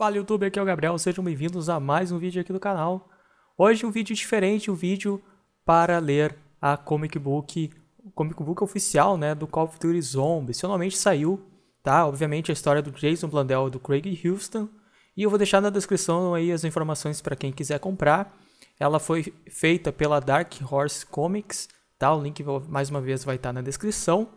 Fala YouTube, aqui é o Gabriel, sejam bem-vindos a mais um vídeo aqui do canal. Hoje um vídeo diferente, um vídeo para ler a comic book, comic book oficial, né, do Call of Duty Zombies. Finalmente saiu, tá? Obviamente a história do Jason Blundell, e do Craig Houston. E eu vou deixar na descrição aí as informações para quem quiser comprar. Ela foi feita pela Dark Horse Comics, tá? O link mais uma vez vai estar tá na descrição.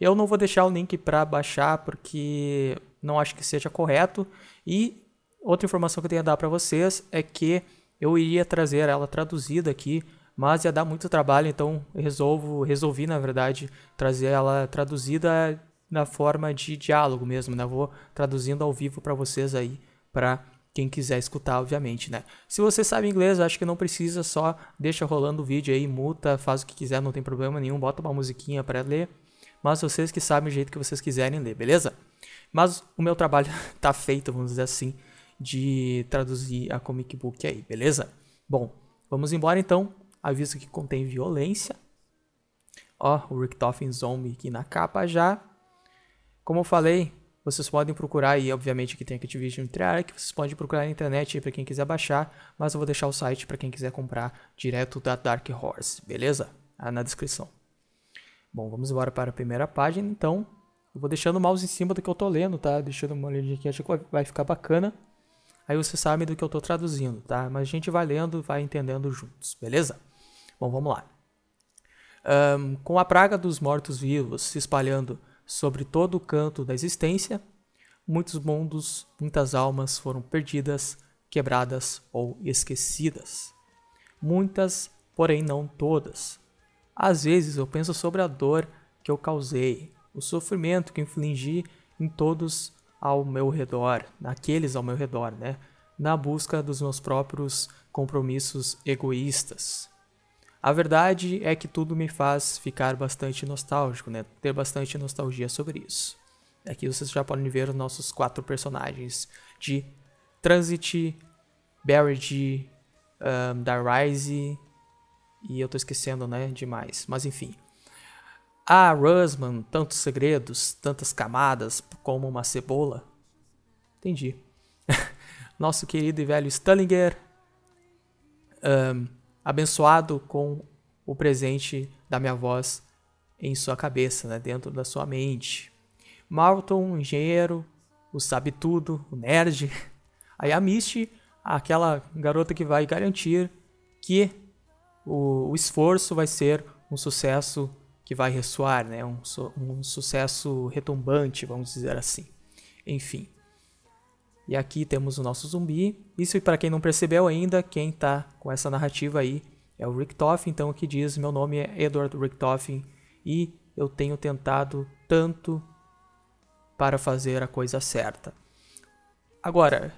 Eu não vou deixar o link para baixar porque não acho que seja correto e Outra informação que eu tenho a dar para vocês é que eu iria trazer ela traduzida aqui, mas ia dar muito trabalho, então resolvo, resolvi na verdade trazer ela traduzida na forma de diálogo mesmo, né? Vou traduzindo ao vivo para vocês aí, para quem quiser escutar, obviamente, né? Se você sabe inglês, acho que não precisa, só deixa rolando o vídeo aí, muta, faz o que quiser, não tem problema nenhum, bota uma musiquinha para ler. Mas vocês que sabem o jeito que vocês quiserem ler, beleza? Mas o meu trabalho tá feito, vamos dizer assim de traduzir a comic book aí, beleza? Bom, vamos embora então. Aviso que contém violência. Ó, o Richtofen Zombie aqui na capa já. Como eu falei, vocês podem procurar aí, obviamente que tem Activision que vocês podem procurar na internet para quem quiser baixar, mas eu vou deixar o site para quem quiser comprar direto da Dark Horse, beleza? Ah, na descrição. Bom, vamos embora para a primeira página, então. Eu vou deixando o mouse em cima do que eu tô lendo, tá? Deixando uma olhadinha aqui, acho que vai ficar bacana. Aí você sabe do que eu estou traduzindo, tá? Mas a gente vai lendo, vai entendendo juntos, beleza? Bom, vamos lá. Um, com a praga dos mortos-vivos se espalhando sobre todo o canto da existência, muitos mundos, muitas almas foram perdidas, quebradas ou esquecidas. Muitas, porém não todas. Às vezes eu penso sobre a dor que eu causei, o sofrimento que infligi em todos ao meu redor, naqueles ao meu redor, né? Na busca dos meus próprios compromissos egoístas. A verdade é que tudo me faz ficar bastante nostálgico, né? Ter bastante nostalgia sobre isso. Aqui vocês já podem ver os nossos quatro personagens de Transit, Barrett, um, da Rise e eu tô esquecendo, né, demais. Mas enfim, ah, Rusman, tantos segredos, tantas camadas como uma cebola. Entendi. Nosso querido e velho Stallinger, um, abençoado com o presente da minha voz em sua cabeça, né, dentro da sua mente. Marlton, engenheiro, o sabe tudo, o nerd. Aí A Misty, aquela garota que vai garantir que o, o esforço vai ser um sucesso que vai ressoar, né? Um, um sucesso retumbante, vamos dizer assim. Enfim. E aqui temos o nosso zumbi. Isso, para quem não percebeu ainda, quem está com essa narrativa aí é o Richtofen, então que diz: Meu nome é Edward Richtofen e eu tenho tentado tanto para fazer a coisa certa. Agora,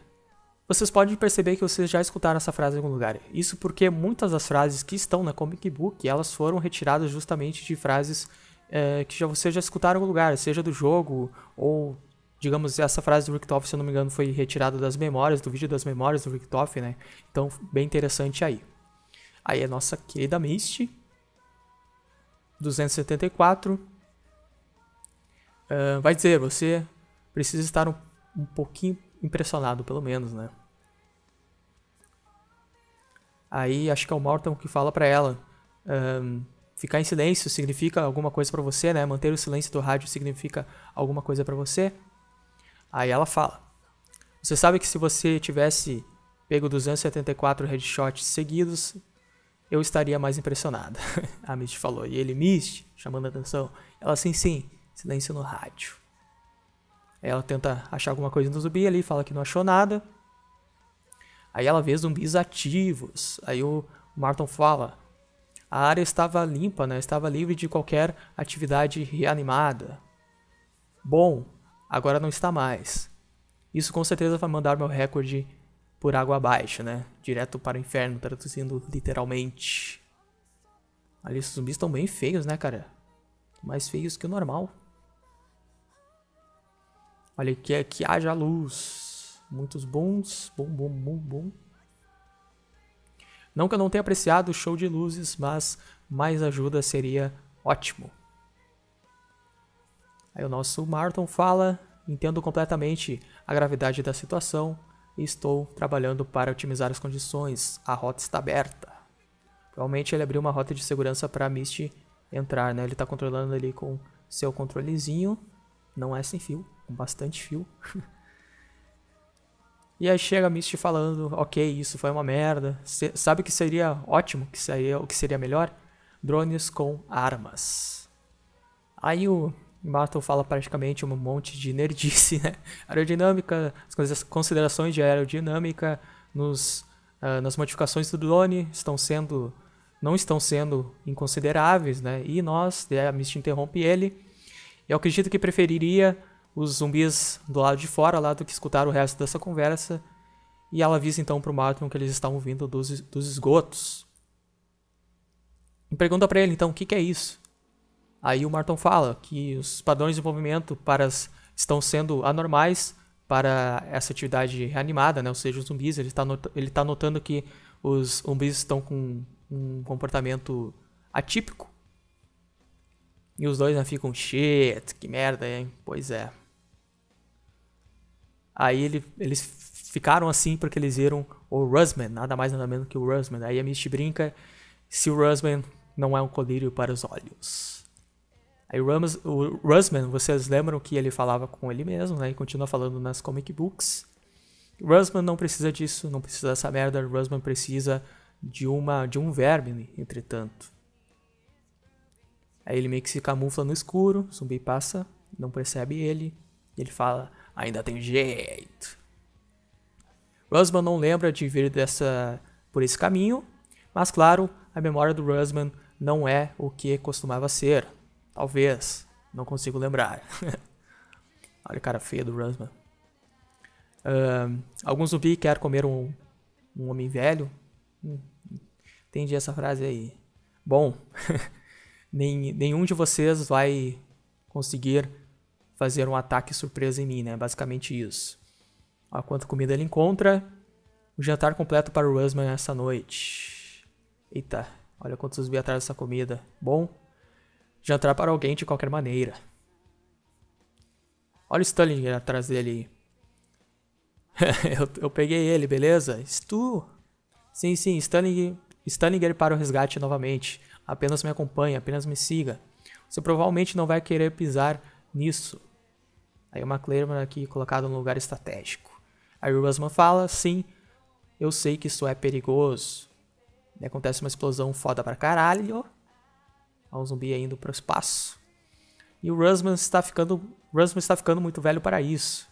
vocês podem perceber que vocês já escutaram essa frase em algum lugar. Isso porque muitas das frases que estão na comic book, elas foram retiradas justamente de frases é, que já, vocês já escutaram em algum lugar, seja do jogo ou, digamos, essa frase do Richtoff, se eu não me engano, foi retirada das memórias, do vídeo das memórias do Richtoff, né? Então, bem interessante aí. Aí a nossa querida Misty, 274, uh, ah, vai dizer, você precisa estar um, um pouquinho impressionado, pelo menos, né? Aí acho que é o Morton que fala para ela. Um, ficar em silêncio significa alguma coisa para você, né? Manter o silêncio do rádio significa alguma coisa para você. Aí ela fala: Você sabe que se você tivesse pego 274 headshots seguidos, eu estaria mais impressionada. a Misty falou. E ele, Misty, chamando a atenção. Ela, sim, sim, silêncio no rádio. Ela tenta achar alguma coisa no zumbi ali, fala que não achou nada. Aí ela vê zumbis ativos. Aí o Martin fala: a área estava limpa, né? estava livre de qualquer atividade reanimada. Bom, agora não está mais. Isso com certeza vai mandar meu recorde por água abaixo, né? Direto para o inferno, traduzindo literalmente. Ali, esses zumbis estão bem feios, né, cara? Mais feios que o normal. Olha que é que haja luz. Muitos bons. Bom, bom, bom, bom. Não que eu não tenha apreciado o show de luzes, mas mais ajuda seria ótimo. Aí o nosso Martin fala: entendo completamente a gravidade da situação e estou trabalhando para otimizar as condições. A rota está aberta. Provavelmente ele abriu uma rota de segurança para Misty entrar, né? Ele está controlando ali com seu controlezinho. Não é sem fio com bastante fio. e aí chega a Misty falando, ok, isso foi uma merda. sabe o que seria ótimo, que seria, o que seria melhor? Drones com armas. Aí o Mato fala praticamente um monte de nerdice, né? Aerodinâmica, as considerações de aerodinâmica nos, uh, nas modificações do drone estão sendo não estão sendo inconsideráveis, né? E nós, a Misty interrompe ele. Eu acredito que preferiria os zumbis do lado de fora, lá do que escutaram o resto dessa conversa, e ela avisa então pro Martin que eles estavam vindo dos, dos esgotos. E pergunta para ele então o que, que é isso. Aí o Martin fala que os padrões de movimento para as, estão sendo anormais para essa atividade reanimada, né? ou seja, os zumbis. Ele está not, ele tá notando que os zumbis estão com um comportamento atípico. E os dois né, ficam, shit, que merda, hein? Pois é. Aí ele, eles ficaram assim porque eles viram o Rusman, nada mais nada menos que o Rusman. Aí a Misty brinca se o Rusman não é um colírio para os olhos. Aí o, Ramos, o Rusman, vocês lembram que ele falava com ele mesmo, né? E continua falando nas comic books. Rusman não precisa disso, não precisa dessa merda. Rusman precisa de uma de um verme, entretanto. Aí ele meio que se camufla no escuro, o zumbi passa, não percebe ele. Ele fala: Ainda tem jeito. Rusman não lembra de vir dessa, por esse caminho, mas claro, a memória do Rusman não é o que costumava ser. Talvez, não consigo lembrar. Olha a cara feia do Rusman. Uh, algum zumbi quer comer um, um homem velho? Hum, entendi essa frase aí. Bom, nem, nenhum de vocês vai conseguir fazer um ataque surpresa em mim, né? Basicamente isso. Olha quanto comida ele encontra. O jantar completo para o Rusman essa noite. Eita, olha quantos zumbi atrás dessa comida. Bom, jantar para alguém de qualquer maneira. Olha o Stalin atrás dele. eu, eu peguei ele, beleza? Stu. Sim, sim, Stalin Stunninger para o resgate novamente. Apenas me acompanhe, apenas me siga. Você provavelmente não vai querer pisar nisso. Aí o McLaren é aqui colocado num lugar estratégico. Aí o Rusman fala, sim, eu sei que isso é perigoso. E acontece uma explosão foda pra caralho. Há um zumbi indo pro espaço. E o Rusman está ficando, Rusman está ficando muito velho para isso.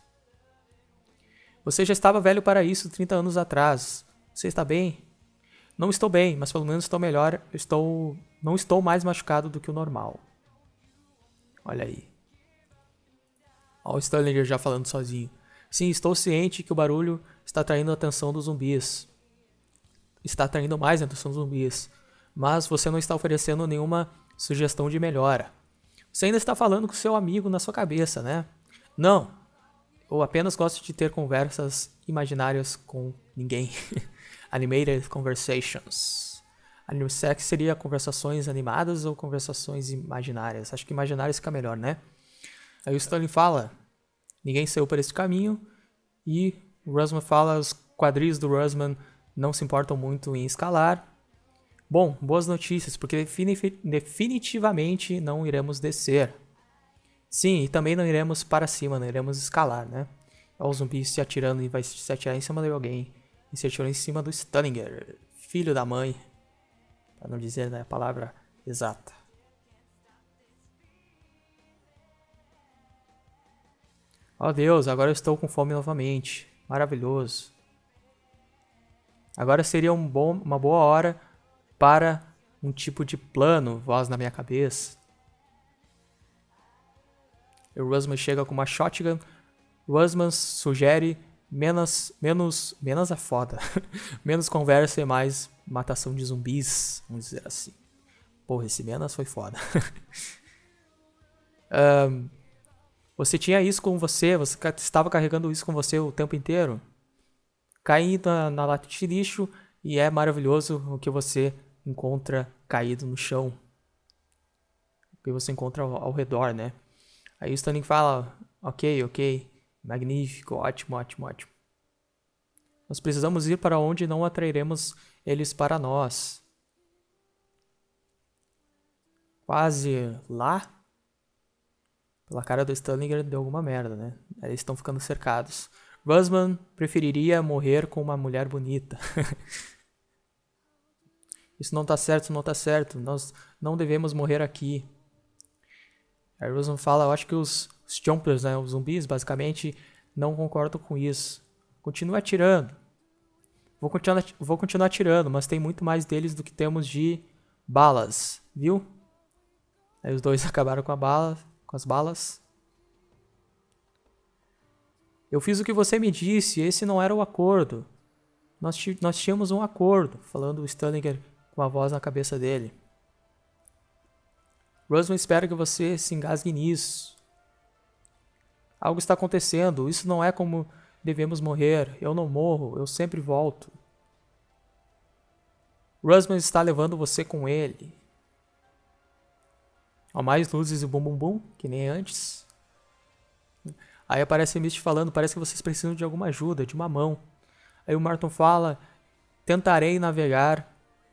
Você já estava velho para isso 30 anos atrás. Você está bem? Não estou bem, mas pelo menos estou melhor. Estou, não estou mais machucado do que o normal. Olha aí. Olha o Stallinger já falando sozinho. Sim, estou ciente que o barulho está atraindo a atenção dos zumbis. Está atraindo mais a atenção dos zumbis. Mas você não está oferecendo nenhuma sugestão de melhora. Você ainda está falando com seu amigo na sua cabeça, né? Não. Eu apenas gosto de ter conversas imaginárias com ninguém. Animated conversations. Anime sex seria conversações animadas ou conversações imaginárias? Acho que imaginárias fica melhor, né? Aí o Stanley fala: ninguém saiu por esse caminho. E o Rusman fala: os quadris do Rusman não se importam muito em escalar. Bom, boas notícias, porque definitivamente não iremos descer. Sim, e também não iremos para cima, não iremos escalar, né? Olha o zumbi se atirando e vai se atirar em cima de alguém. E se atirou em cima do Stunninger, filho da mãe. Para não dizer né, a palavra exata. Oh Deus, agora eu estou com fome novamente. Maravilhoso. Agora seria um bom, uma boa hora para um tipo de plano, voz na minha cabeça. O Rusman chega com uma shotgun. Rusman sugere menos, menos, menos a é foda. menos conversa e mais matação de zumbis, vamos dizer assim. Porra, esse menos foi foda. um, Você tinha isso com você, você estava carregando isso com você o tempo inteiro. Caindo na, na lata de lixo e é maravilhoso o que você encontra caído no chão. O que você encontra ao, ao redor, né? Aí o Stanley fala, ok, ok, magnífico, ótimo, ótimo, ótimo. Nós precisamos ir para onde não atrairemos eles para nós. Quase lá pela cara do Stanlinger deu alguma merda, né? Eles estão ficando cercados. Rusman preferiria morrer com uma mulher bonita. isso não tá certo, isso não tá certo. Nós não devemos morrer aqui. Aí Rosen fala, eu acho que os, os Chompers, né, os zumbis, basicamente, não concordam com isso. Continua atirando. Vou continuar, vou continuar atirando, mas tem muito mais deles do que temos de balas, viu? Aí os dois acabaram com a bala com as balas. Eu fiz o que você me disse, esse não era o acordo. Nós, nós tínhamos um acordo, falando o Stallinger com a voz na cabeça dele. Rosman espera que você se engasgue nisso. Algo está acontecendo, isso não é como devemos morrer. Eu não morro, eu sempre volto. Rosman está levando você com ele. Ó, mais luzes e bum bum bum, que nem antes. Aí aparece o Misty falando, parece que vocês precisam de alguma ajuda, de uma mão. Aí o Martin fala, tentarei navegar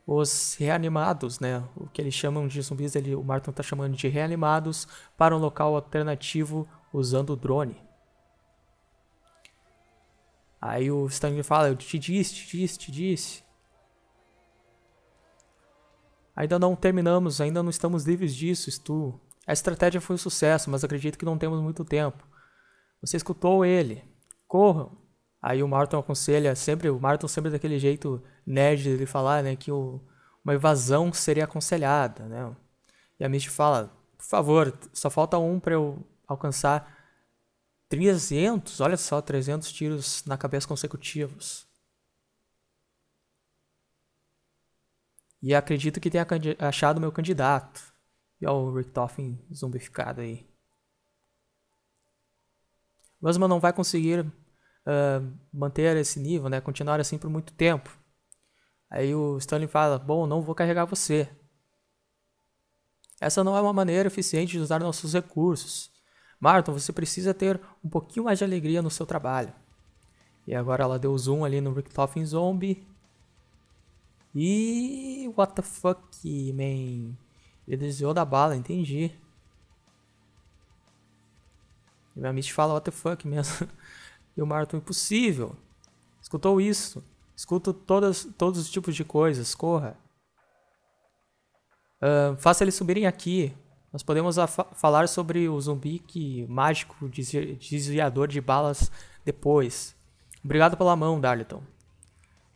os reanimados, né? O que eles chamam de zumbis, ele, o Martin tá chamando de reanimados, para um local alternativo usando o drone. Aí o Stanley fala, eu te disse, te disse, te disse. Ainda não terminamos, ainda não estamos livres disso, Stu. A estratégia foi um sucesso, mas acredito que não temos muito tempo. Você escutou ele. Corram! Aí o Martin aconselha, sempre, o Martin sempre daquele jeito nerd de falar, né, que o, uma evasão seria aconselhada, né? E a Misty fala, por favor, só falta um para eu alcançar 300, olha só, 300 tiros na cabeça consecutivos. E acredito que tenha achado meu candidato. E olha o Richtofen zombificado aí. Rosman não vai conseguir uh, manter esse nível, né? Continuar assim por muito tempo. Aí o Stanley fala: Bom, não vou carregar você. Essa não é uma maneira eficiente de usar nossos recursos. Martin, você precisa ter um pouquinho mais de alegria no seu trabalho. E agora ela deu zoom ali no Richtofen Zombie. E what the fuck, man? Ele desviou da bala, entendi. E minha Mitch fala what the fuck mesmo. e o Martin, impossível. Escutou isso? Escuto todas, todos os tipos de coisas, corra. Uh, faça eles subirem aqui. Nós podemos falar sobre o zumbi que, mágico desviador de balas depois. Obrigado pela mão, Darlington.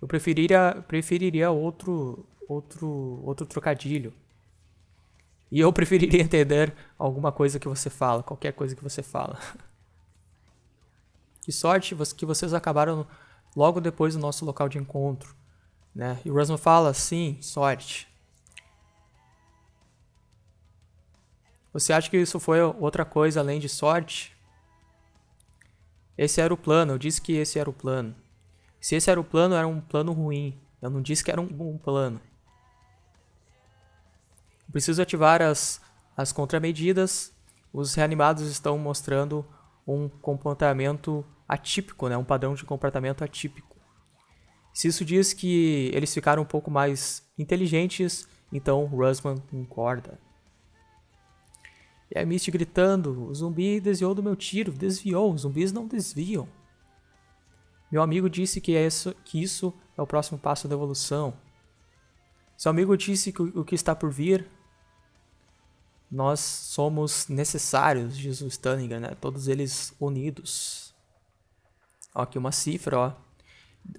Eu preferiria, preferiria outro, outro, outro trocadilho. E eu preferiria entender alguma coisa que você fala, qualquer coisa que você fala. Que sorte que vocês acabaram logo depois do nosso local de encontro. Né? E o Rasmus fala, sim, sorte. Você acha que isso foi outra coisa além de sorte? Esse era o plano, eu disse que esse era o plano. Se esse era o plano, era um plano ruim. Eu não disse que era um bom plano. preciso ativar as, as contramedidas. Os reanimados estão mostrando um comportamento atípico, né? um padrão de comportamento atípico. Se isso diz que eles ficaram um pouco mais inteligentes, então Rusman concorda. E a Misty gritando, o zumbi desviou do meu tiro, desviou, os zumbis não desviam. Meu amigo disse que, é isso, que isso é o próximo passo da evolução. Seu amigo disse que o que está por vir. Nós somos necessários, diz o né? Todos eles unidos. Ó, aqui uma cifra, ó.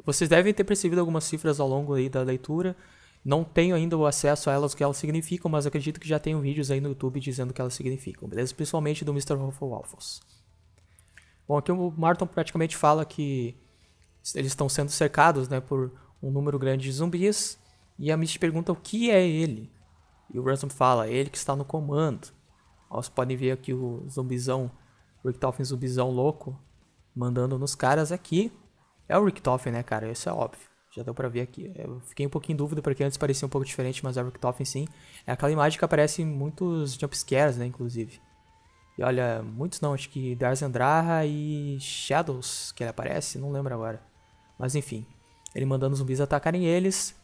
Vocês devem ter percebido algumas cifras ao longo aí da leitura. Não tenho ainda o acesso a elas, o que elas significam, mas acredito que já tenho vídeos aí no YouTube dizendo o que elas significam, beleza? Principalmente do Mr. Waffles. Bom, aqui o Martin praticamente fala que eles estão sendo cercados né, por um número grande de zumbis. E a Misty pergunta o que é ele. E o Ransom fala, é ele que está no comando. Ó, vocês podem ver aqui o zumbizão, o Richtofen zumbizão louco, mandando nos caras aqui. É o Richtofen, né, cara? Isso é óbvio. Já deu pra ver aqui. Eu fiquei um pouquinho em dúvida porque antes parecia um pouco diferente, mas é o Richtofen sim. É aquela imagem que aparece em muitos jumpscares, né, inclusive. E olha, muitos não, acho que Darzandraha e Shadows que ele aparece, não lembro agora. Mas enfim, ele mandando os zumbis atacarem eles.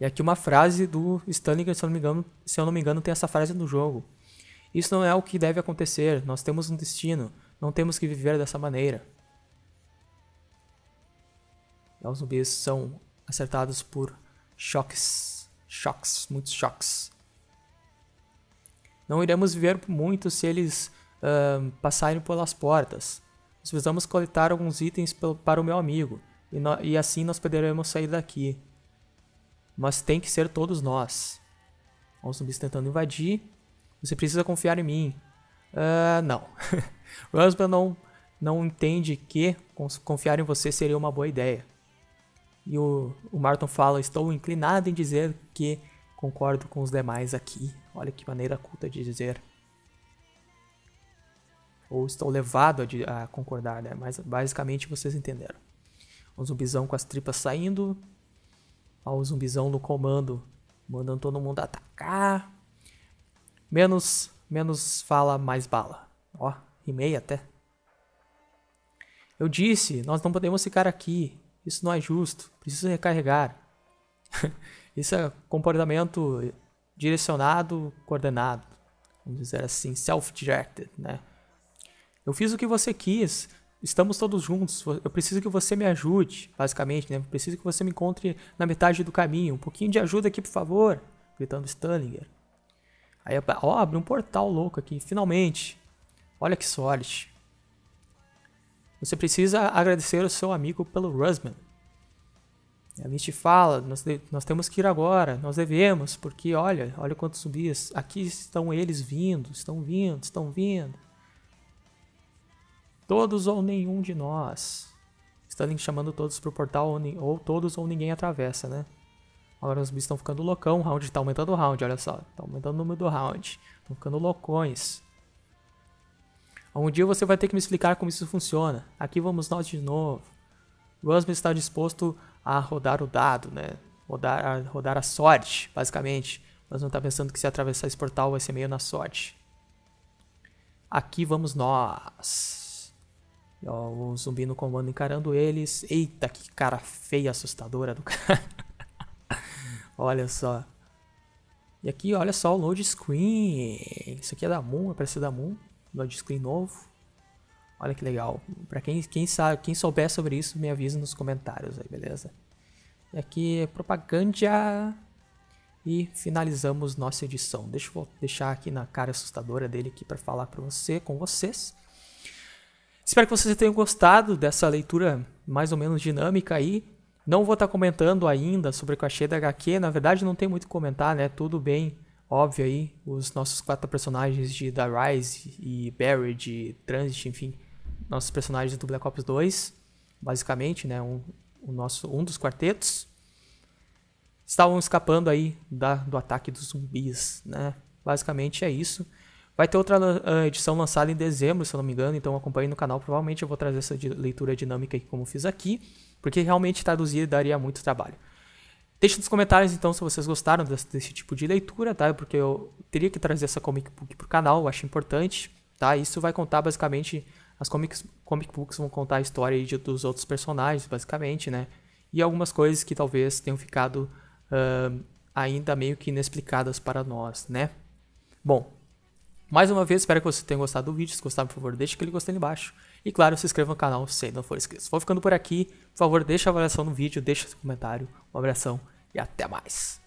E aqui uma frase do Stanley, se eu não me engano, se eu não me engano tem essa frase no jogo. Isso não é o que deve acontecer, nós temos um destino, não temos que viver dessa maneira. E os zumbis são acertados por choques, choques, muitos choques. Não iremos viver muito se eles uh, passarem pelas portas. Precisamos coletar alguns itens para o meu amigo, e, e assim nós poderemos sair daqui. Mas tem que ser todos nós. Os zumbis tentando invadir. Você precisa confiar em mim. Uh, não. Rosman não, não entende que confiar em você seria uma boa ideia. E o, o Martin fala: Estou inclinado em dizer que concordo com os demais aqui. Olha que maneira culta de dizer ou estão levado a, a, concordar, né? Mas basicamente vocês entenderam. O zumbizão com as tripas saindo, o zumbizão no comando, mandando todo mundo atacar. Menos, menos fala, mais bala. Ó, rimei até. Eu disse, nós não podemos ficar aqui. Isso não é justo. Preciso recarregar. Isso é comportamento direcionado, coordenado. Vamos dizer assim, self-directed, né? Eu fiz o que você quis, estamos todos juntos, eu preciso que você me ajude, basicamente, né? Eu preciso que você me encontre na metade do caminho, um pouquinho de ajuda aqui, por favor, gritando Stallinger. Aí, ó, abre um portal louco aqui, finalmente. Olha que sorte. Você precisa agradecer ao seu amigo pelo Rusman. A gente fala, nós, nós temos que ir agora, nós devemos, porque olha, olha quantos zumbis, aqui estão eles vindo, estão vindo, estão vindo. Todos ou nenhum de nós. Stanley chamando todos pro portal ou, ou, todos ou ninguém atravessa, né? Agora os bichos estão ficando loucão, o round tá aumentando o round, olha só. Tá aumentando o número do round. Estão ficando loucões. Um dia você vai ter que me explicar como isso funciona. Aqui vamos nós de novo. Gosman está disposto a rodar o dado, né? Rodar a, rodar a sorte, basicamente. Mas não está pensando que se atravessar esse portal vai ser meio na sorte. Aqui vamos nós. Ó, o zumbi no comando encarando eles. Eita, que cara feia, assustadora do cara. olha só. E aqui, olha só o load screen. Isso aqui é da Moon, é apareceu da Moon. Load screen novo. Olha que legal. Pra quem, quem, sabe, quem souber sobre isso, me avisa nos comentários aí, beleza? E aqui é propaganda. E finalizamos nossa edição. Deixa eu deixar aqui na cara assustadora dele aqui para falar para você, com vocês. Espero que vocês tenham gostado dessa leitura mais ou menos dinâmica aí. Não vou estar tá comentando ainda sobre o que eu achei da HQ. Na verdade, não tem muito o que comentar, né? Tudo bem óbvio aí. Os nossos quatro personagens de The Rise e Barry de Transit, enfim. Nossos personagens do Black Ops 2, basicamente, né? Um, o nosso, um dos quartetos. Estavam escapando aí da, do ataque dos zumbis, né? Basicamente é isso. Vai ter outra uh, edição lançada em dezembro, se eu não me engano, então acompanhe no canal. Provavelmente eu vou trazer essa leitura dinâmica aqui, como fiz aqui, porque realmente traduzir daria muito trabalho. Deixe nos comentários então se vocês gostaram desse, desse, tipo de leitura, tá? Porque eu teria que trazer essa comic book pro canal, eu acho importante, tá? Isso vai contar basicamente as comics, comic books vão contar a história de, dos outros personagens, basicamente, né? E algumas coisas que talvez tenham ficado uh, ainda meio que inexplicadas para nós, né? Bom, mais uma vez, espero que você tenha gostado do vídeo. Se gostar, por favor, deixe aquele gostei ali embaixo. E claro, se inscreva no canal se ainda não for inscrito. Vou ficando por aqui. Por favor, deixa a avaliação no vídeo, deixa seu comentário. Um abração e até mais.